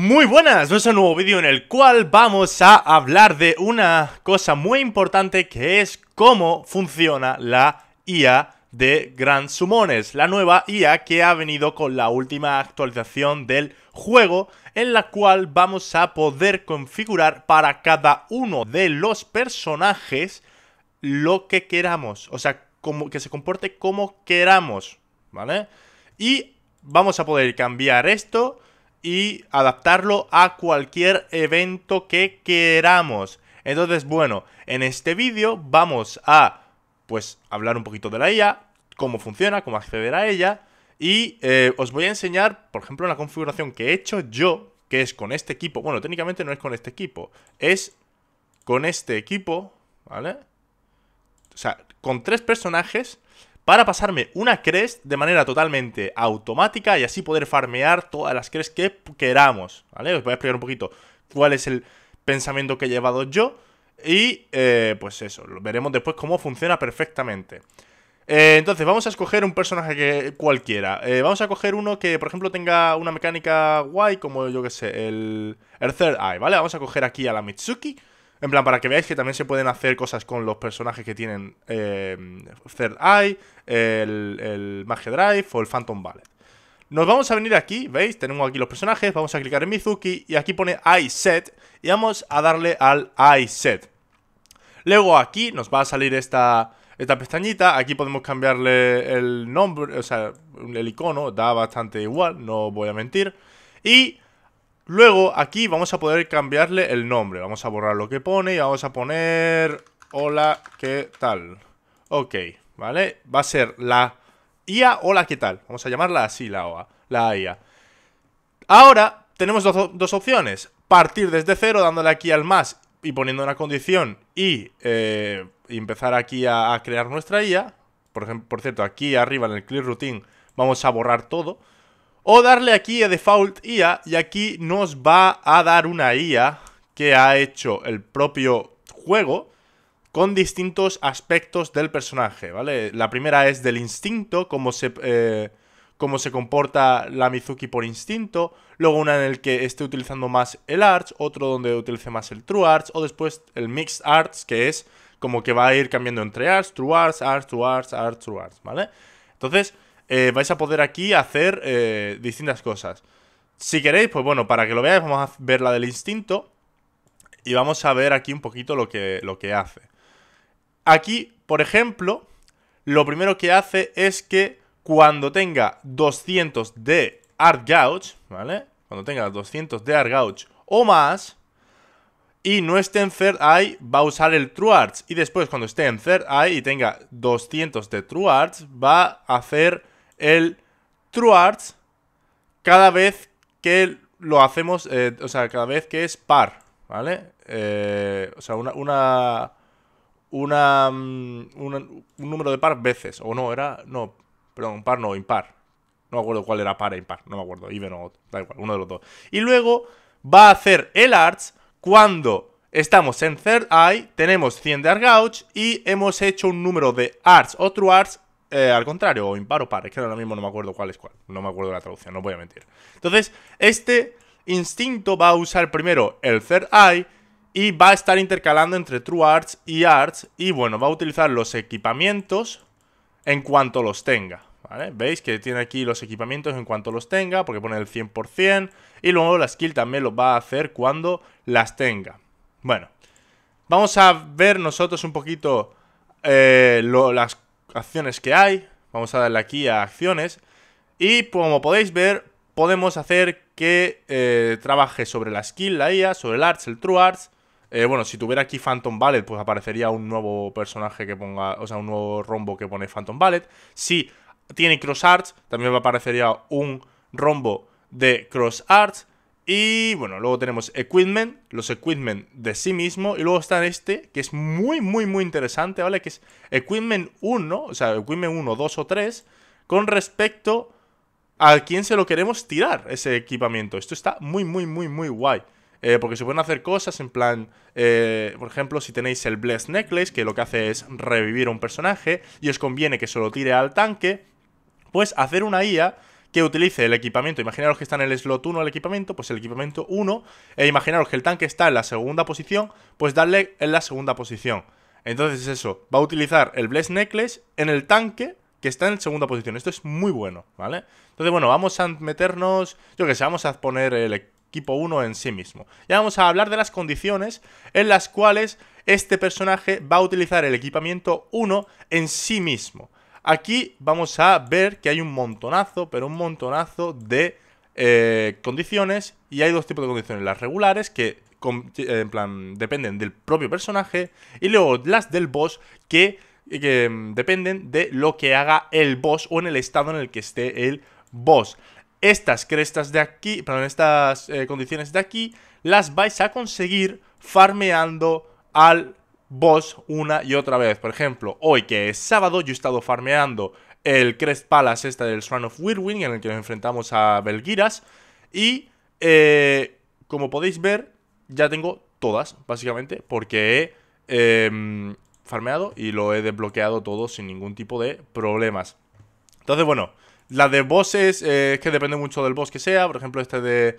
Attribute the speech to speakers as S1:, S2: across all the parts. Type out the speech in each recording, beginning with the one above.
S1: Muy buenas, nuestro un nuevo vídeo en el cual vamos a hablar de una cosa muy importante que es cómo funciona la IA de Grand Sumones, la nueva IA que ha venido con la última actualización del juego en la cual vamos a poder configurar para cada uno de los personajes lo que queramos, o sea, que se comporte como queramos, ¿vale? Y vamos a poder cambiar esto y adaptarlo a cualquier evento que queramos. Entonces, bueno, en este vídeo vamos a, pues, hablar un poquito de la IA, e cómo funciona, cómo acceder a ella, y eh, os voy a enseñar, por ejemplo, la configuración que he hecho yo, que es con este equipo. Bueno, técnicamente no es con este equipo, es con este equipo, ¿vale? O sea, con tres personajes para pasarme una crest de manera totalmente automática y así poder farmear todas las Crest que queramos, ¿vale? Os voy a explicar un poquito cuál es el pensamiento que he llevado yo y eh, pues eso, lo veremos después cómo funciona perfectamente. Eh, entonces, vamos a escoger un personaje cualquiera. Eh, vamos a coger uno que, por ejemplo, tenga una mecánica guay, como yo que sé, el, el Third Eye, ¿vale? Vamos a coger aquí a la Mitsuki. En plan, para que veáis que también se pueden hacer cosas con los personajes que tienen eh, Third Eye, el, el Drive o el Phantom Ballet. Nos vamos a venir aquí, ¿veis? Tenemos aquí los personajes, vamos a clicar en Mizuki y aquí pone Set y vamos a darle al Set. Luego aquí nos va a salir esta, esta pestañita, aquí podemos cambiarle el nombre, o sea, el icono, da bastante igual, no voy a mentir. Y Luego aquí vamos a poder cambiarle el nombre. Vamos a borrar lo que pone y vamos a poner... Hola, ¿qué tal? Ok, ¿vale? Va a ser la IA Hola, ¿qué tal? Vamos a llamarla así la OA, la IA. Ahora tenemos dos, opciones. Partir desde cero dándole aquí al más y poniendo una condición y, eh, empezar aquí a, crear nuestra IA. Por, ejemplo, por cierto, aquí arriba en el clear routine vamos a borrar todo. O darle aquí a Default IA y aquí nos va a dar una IA que ha hecho el propio juego con distintos aspectos del personaje, ¿vale? La primera es del instinto, cómo se, eh, cómo se comporta la Mizuki por instinto, luego una en el que esté utilizando más el Arch, otro donde utilice más el True Arch o después el Mixed Arts, que es como que va a ir cambiando entre Arts, True Arts, Arch, True Arch, Arts, True Arts, ¿vale? Entonces, eh, vais a poder aquí hacer eh, distintas cosas. Si queréis, pues bueno, para que lo veáis, vamos a ver la del instinto. Y vamos a ver aquí un poquito lo que, lo que hace. Aquí, por ejemplo, lo primero que hace es que cuando tenga 200 de Art Gouge, ¿vale? Cuando tenga 200 de Art Gouge o más, y no esté en Third Eye, va a usar el True Arts. Y después, cuando esté en Third Eye y tenga 200 de True Arts, va a hacer el true arts cada vez que lo hacemos, eh, o sea, cada vez que es par, ¿vale? Eh, o sea, una, una, mm, una, un número de par veces, o no, era, no, perdón, par no, impar. No me acuerdo cuál era par e impar, no me acuerdo, even o da igual, uno de los dos. Y luego va a hacer el arts cuando estamos en Third Eye, tenemos 100 de Argouch y hemos hecho un número de arts o true arts eh, al contrario, o impar o par, es que ahora mismo no me acuerdo cuál es cuál, no me acuerdo la traducción, no voy a mentir. Entonces, este instinto va a usar primero el third eye y va a estar intercalando entre true arts y arts y bueno, va a utilizar los equipamientos en cuanto los tenga. ¿Vale? Veis que tiene aquí los equipamientos en cuanto los tenga, porque pone el 100%, y luego la skill también los va a hacer cuando las tenga. Bueno, vamos a ver nosotros un poquito eh, lo, las acciones que hay. Vamos a darle aquí a acciones. Y como podéis ver, podemos hacer que eh, trabaje sobre la skill, la IA, sobre el arts, el true arts. Eh, bueno, si tuviera aquí Phantom Ballet, pues aparecería un nuevo personaje que ponga, o sea, un nuevo rombo que pone Phantom Ballet. Si tiene Cross Arts, también me aparecería un rombo de Cross Arts. Y bueno, luego tenemos equipment, los equipment de sí mismo. Y luego está este, que es muy, muy, muy interesante, ¿vale? Que es equipment 1, o sea, equipment 1, 2 o 3, con respecto a quién se lo queremos tirar ese equipamiento. Esto está muy, muy, muy, muy guay. Eh, porque se pueden hacer cosas en plan, eh, por ejemplo, si tenéis el Blessed Necklace, que lo que hace es revivir a un personaje, y os conviene que se lo tire al tanque, pues hacer una IA que utilice el equipamiento. Imaginaros que está en el slot 1 el equipamiento, pues el equipamiento 1. E imaginaros que el tanque está en la segunda posición, pues darle en la segunda posición. Entonces eso, va a utilizar el Bless Necklace en el tanque que está en segunda posición. Esto es muy bueno, ¿vale? Entonces, bueno, vamos a meternos, yo que sé, vamos a poner el equipo 1 en sí mismo. Ya vamos a hablar de las condiciones en las cuales este personaje va a utilizar el equipamiento 1 en sí mismo. Aquí vamos a ver que hay un montonazo, pero un montonazo de eh, condiciones y hay dos tipos de condiciones, las regulares que eh, dependen del propio personaje y luego las del boss que, mm, dependen de lo que haga el boss o en el estado en el que esté el boss. Estas crestas de aquí, perdón, estas eh, condiciones de aquí las vais a conseguir farmeando al boss una y otra vez. Por ejemplo, hoy que es sábado, yo he estado farmeando el Crest Palace este del Swan of Whirlwind, en el que nos enfrentamos a Belgiras. Y eh, como podéis ver, ya tengo todas, básicamente, porque he em, farmeado y lo he desbloqueado todo sin ningún tipo de problemas. Entonces, bueno, la de bosses eh, es que depende mucho del boss que sea. Por ejemplo, este de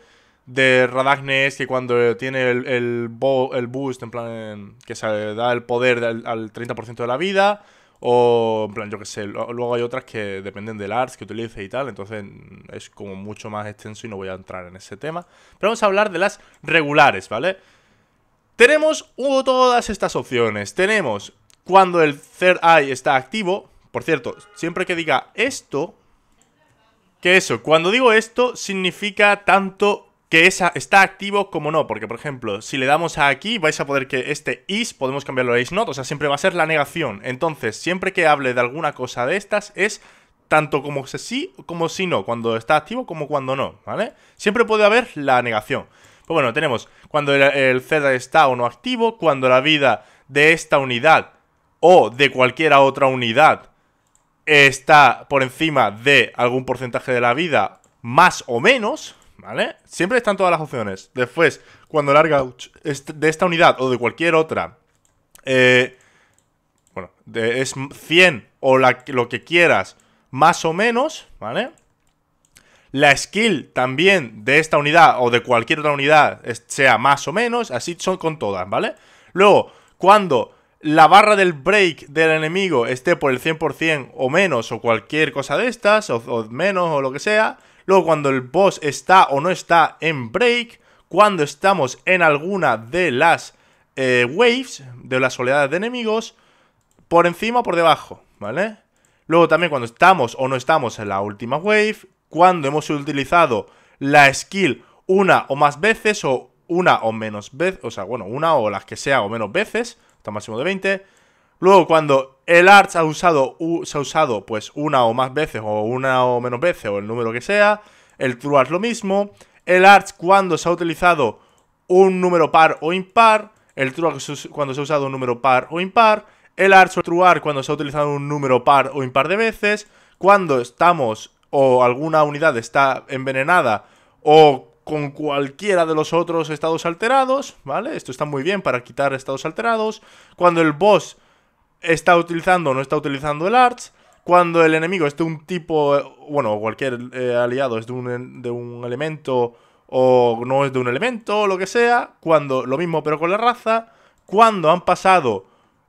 S1: de Radagnes que cuando tiene el, el, boost, en plan, que se da el poder al 30% de la vida, o en plan, yo que sé, luego hay otras que dependen del arts que utilice y tal, entonces mm, es como mucho más extenso y no voy a entrar en ese tema. Pero vamos a hablar de las regulares, ¿vale? Tenemos todas estas opciones. Tenemos cuando el third eye está activo. Por cierto, siempre que diga esto, que eso, cuando digo esto significa tanto que esa está activo como no, porque por ejemplo, si le damos a aquí, vais a poder que este is, podemos cambiarlo a is not, o sea, siempre va a ser la negación. Entonces, siempre que hable de alguna cosa de estas, es tanto como si sí, como si no, cuando está activo como cuando no, ¿vale? Siempre puede haber la negación. Pues bueno, tenemos cuando el, el Z está o no activo, cuando la vida de esta unidad o de cualquier otra unidad está por encima de algún porcentaje de la vida, más o menos, ¿vale? Siempre están todas las opciones. Después, cuando larga de esta unidad o de cualquier otra, eh, bueno, de, es 100 o lo que quieras, más o menos, ¿vale? La skill también de esta unidad o de cualquier otra unidad sea más o menos, así son con todas, ¿vale? Luego, cuando la barra del break del enemigo esté por el 100% o menos o cualquier cosa de estas, o menos o lo que sea, luego cuando el boss está o no está en break, cuando estamos en alguna de las eh, waves, de las oleadas de enemigos, por encima o por debajo, ¿vale? Luego también cuando estamos o no estamos en la última wave, cuando hemos utilizado la skill una o más veces o una o menos veces, o sea, bueno, una o las que sea o menos veces, hasta máximo de 20, Luego, cuando el arch ha usado, se ha usado pues una o más veces, o una o menos veces, o el número que sea, el true es lo mismo. El arch cuando se ha utilizado un número par o impar, el true cuando se ha usado un número par o impar, el arch o true cuando se ha utilizado un número par o impar de veces, cuando estamos o alguna unidad está envenenada o con cualquiera de los otros estados alterados, ¿vale? Esto está muy bien para quitar estados alterados. Cuando el boss está utilizando o no está utilizando el Arch. Cuando el enemigo es de un tipo, bueno, cualquier eh, aliado es de un, elemento o no es de un elemento o lo que sea. Cuando lo mismo pero con la raza. Cuando han pasado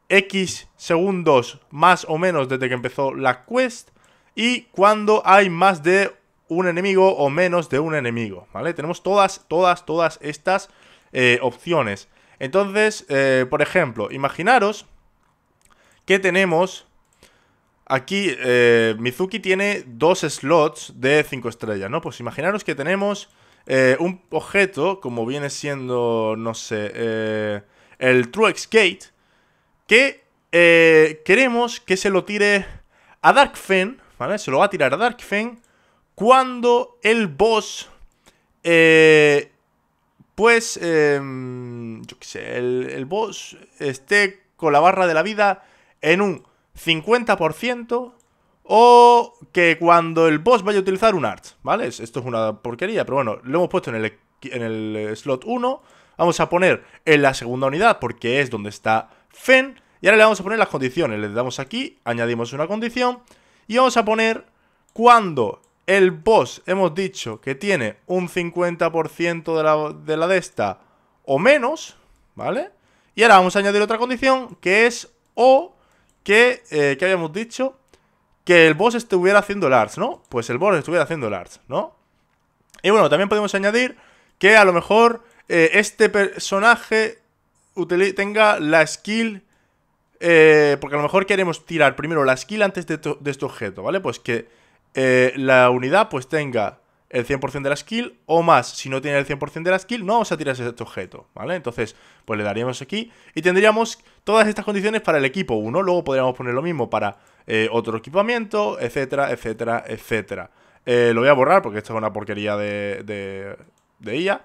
S1: X segundos más o menos desde que empezó la quest. Y cuando hay más de un enemigo o menos de un enemigo, ¿vale? Tenemos todas, todas, todas estas eh, opciones. Entonces, eh, por ejemplo, imaginaros que tenemos aquí eh, Mizuki tiene dos slots de 5 estrellas, ¿no? Pues imaginaros que tenemos eh, un objeto, como viene siendo, no sé, eh, el True Gate, que queremos que se lo tire a Darkfen, ¿vale? Se lo va a tirar a Darkfen cuando el boss, pues, em, yo qué sé, el, el boss esté con la barra de la vida en un 50% o que cuando el boss vaya a utilizar un art ¿vale? Esto es una porquería, pero bueno, lo hemos puesto en el, en el eh, slot 1, vamos a poner en la segunda unidad porque es donde está Fen, y ahora le vamos a poner las condiciones, le damos aquí, añadimos una condición, y vamos a poner cuando el boss hemos dicho que tiene un 50% de la de esta o menos, ¿vale? Y ahora vamos a añadir otra condición que es o que, eh, que habíamos dicho que el boss estuviera haciendo el ¿no? Pues el boss estuviera haciendo el ¿no? Y bueno, también podemos añadir que a lo mejor eh, este personaje tenga la skill... Eh, porque a lo mejor queremos tirar primero la skill antes de, este objeto, ¿vale? Pues que eh, la unidad pues tenga el 100% de la skill o más. Si no tiene el 100% de la skill, no vamos a tirar este objeto, ¿vale? Entonces, pues le daríamos aquí y tendríamos todas estas condiciones para el equipo 1. Luego podríamos poner lo mismo para eh, otro equipamiento, etcétera, etcétera, etcétera. Eh, lo voy a borrar porque esto es una porquería de, de, de IA.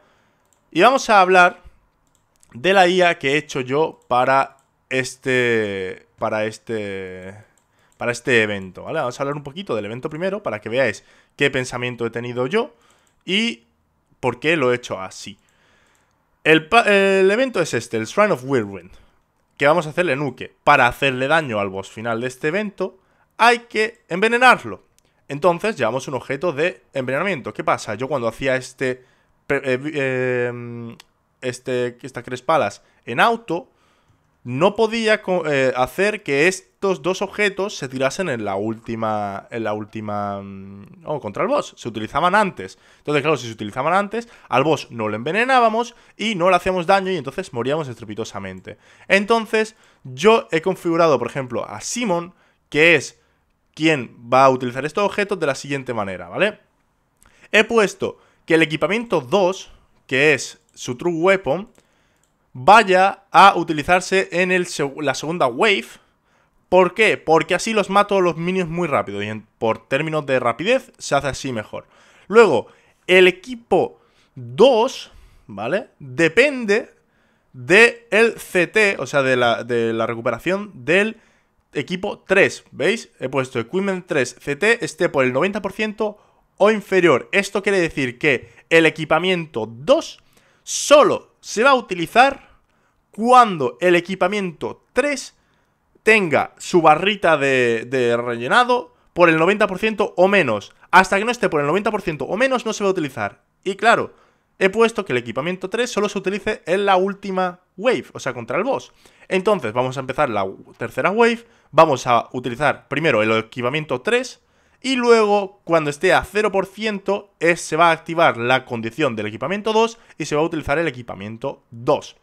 S1: Y vamos a hablar de la IA que he hecho yo para este... Para este para este evento, ¿vale? Vamos a hablar un poquito del evento primero para que veáis qué pensamiento he tenido yo y por qué lo he hecho así. El, evento es este, el Shrine of Whirlwind, que vamos a hacerle en Para hacerle daño al boss final de este evento, hay que envenenarlo. Entonces llevamos un objeto de envenenamiento. ¿Qué pasa? Yo cuando hacía este, eh, eh, em, este estas crespalas en auto, no podía eh, hacer que estos dos objetos se tirasen en la última. En la última. Mm, oh, contra el boss. Se utilizaban antes. Entonces, claro, si se utilizaban antes, al boss no lo envenenábamos y no le hacíamos daño y entonces moríamos estrepitosamente. Entonces, yo he configurado, por ejemplo, a Simon, que es quien va a utilizar estos objetos de la siguiente manera, ¿vale? He puesto que el equipamiento 2, que es su True Weapon, vaya a utilizarse en la segunda wave. ¿Por qué? Porque así los mato los minions muy rápido y por términos de rapidez se hace así mejor. Luego, el equipo 2, ¿vale? Depende del el CT, o sea, de la, de la recuperación del equipo 3, ¿veis? He puesto Equipment 3 CT esté por el 90% o inferior. Esto quiere decir que el equipamiento 2 solo se va a utilizar cuando el equipamiento 3 tenga su barrita de, rellenado por el 90% o menos. Hasta que no esté por el 90% o menos no se va a utilizar. Y claro, he puesto que el equipamiento 3 solo se utilice en la última wave, o sea, contra el boss. Entonces, vamos a empezar la tercera wave, vamos a utilizar primero el equipamiento 3, y luego cuando esté a 0% se va a activar la condición del equipamiento 2 y se va a utilizar el equipamiento 2.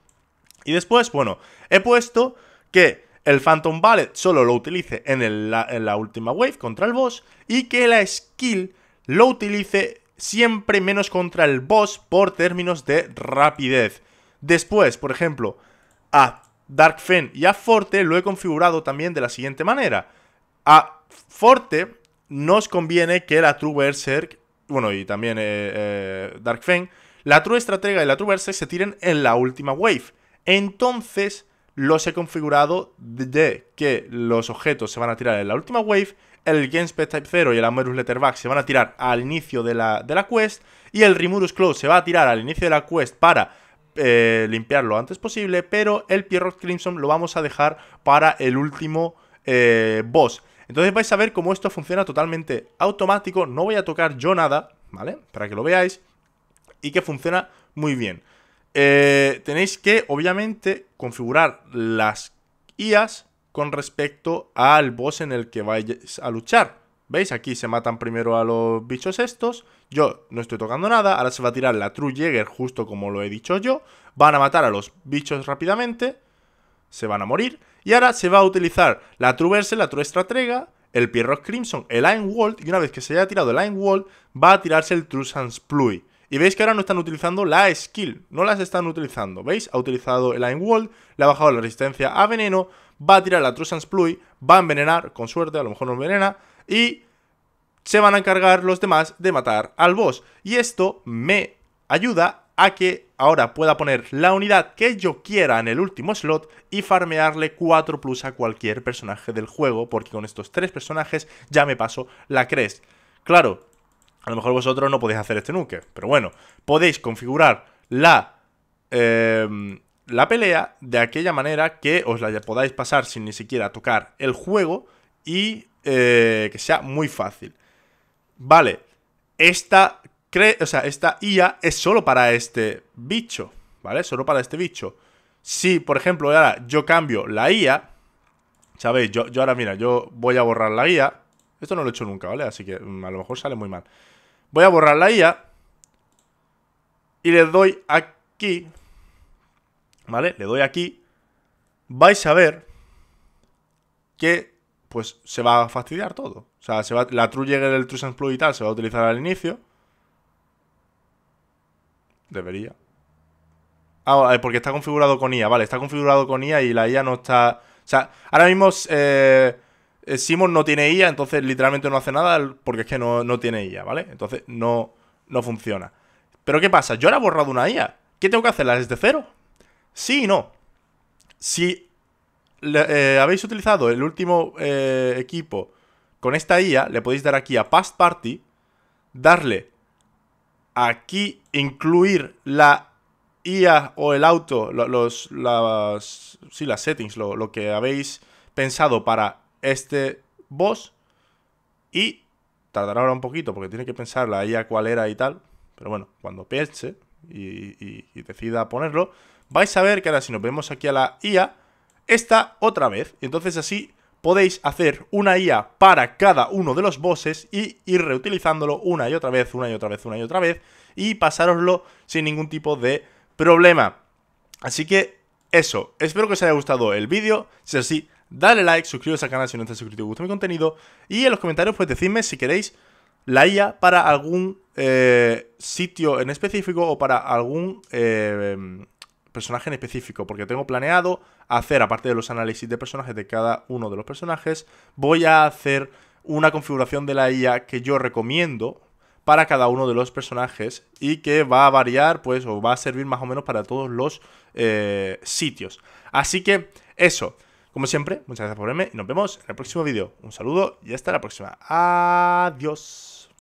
S1: Y después, bueno, he puesto que el Phantom Ballet solo lo utilice en, la, en la última wave contra el boss y que la skill lo utilice siempre menos contra el boss por términos de rapidez. Después, por ejemplo, a Dark Fen y a Forte lo he configurado también de la siguiente manera. A Forte nos conviene que la True Berserk, bueno, y también eh, eh, Dark Fang, la True Estratega y la True Berserk se tiren en la última wave. Entonces, los he configurado de que los objetos se van a tirar en la última wave, el Genspect Type 0 y el Amorus Letterback se van a tirar al inicio de la, de la quest, y el Rimurus Claw se va a tirar al inicio de la quest para eh, limpiarlo antes posible, pero el Pierrot Crimson lo vamos a dejar para el último boss. Entonces vais a ver cómo esto funciona totalmente automático, no voy a tocar yo nada, ¿vale? Para que lo veáis y que funciona muy bien. Eh, tenéis que, obviamente, configurar las IAS con respecto al boss en el que vais a luchar. ¿Veis? Aquí se matan primero a los bichos estos. Yo no estoy tocando nada. Ahora se va a tirar la True Jäger justo como lo he dicho yo. Van a matar a los bichos rápidamente. Se van a morir. Y ahora se va a utilizar la Truverse, la True trega, el Pierrot Crimson, el wall y una vez que se haya tirado el wall va a tirarse el True Sans Y veis que ahora no están utilizando la skill, no las están utilizando, ¿veis? Ha utilizado el wall le ha bajado la resistencia a veneno, va a tirar la True Sans Pluy, va a envenenar, con suerte, a lo mejor no envenena, y se van a encargar los demás de matar al boss. Y esto me ayuda a que ahora pueda poner la unidad que yo quiera en el último slot y farmearle 4 plus a cualquier personaje del juego, porque con estos 3 personajes ya me paso la crest. Claro, a lo mejor vosotros no podéis hacer este nuke, pero bueno, podéis configurar la... Em, la pelea de aquella manera que os la podáis pasar sin ni siquiera tocar el juego y eh, que sea muy fácil. Vale, esta o sea, esta IA es solo para este bicho, ¿vale? Solo para este bicho. Si, por ejemplo, ahora yo cambio la IA, ¿sabéis? Yo, yo ahora, mira, yo voy a borrar la IA. Esto no lo he hecho nunca, ¿vale? Así que mm, a lo mejor sale muy mal. Voy a borrar la IA y le doy aquí, ¿vale? Le doy aquí, vais a ver que, pues, se va a fastidiar todo. O sea, se va, la true llega el true Plus y tal se va a utilizar al inicio, Debería. Ah, porque está configurado con IA. Vale, está configurado con IA y la IA no está... O sea, ahora mismo eh, Simon no tiene IA, entonces literalmente no hace nada porque es que no, tiene IA, ¿vale? Entonces no, no funciona. Pero ¿qué pasa? Yo ahora he borrado una IA. ¿Qué tengo que hacerla desde cero? Sí y no. Si eh, habéis utilizado el último eh, equipo con esta IA, le podéis dar aquí a Past Party, darle aquí incluir la IA o el auto, los, las, sí, las settings, lo, que habéis pensado para este boss y tardará ahora un poquito porque tiene que pensar la IA cuál era y tal, pero bueno, cuando piense y, decida ponerlo, vais a ver que ahora si nos vemos aquí a la IA, está otra vez, entonces así podéis hacer una IA para cada uno de los bosses y ir reutilizándolo una y otra vez, una y otra vez, una y otra vez, y pasároslo sin ningún tipo de problema. Así que eso, espero que os haya gustado el vídeo, si es así, dale like, suscríbete al canal si no estás suscrito y gusta mi contenido, y en los comentarios pues decidme si queréis la IA para algún eh, sitio en específico o para algún eh, personaje en específico, porque tengo planeado hacer, aparte de los análisis de personajes de cada uno de los personajes, voy a hacer una configuración de la IA que yo recomiendo para cada uno de los personajes y que va a variar, pues, o va a servir más o menos para todos los eh, sitios. Así que eso, como siempre, muchas gracias por verme y nos vemos en el próximo vídeo. Un saludo y hasta la próxima. Adiós.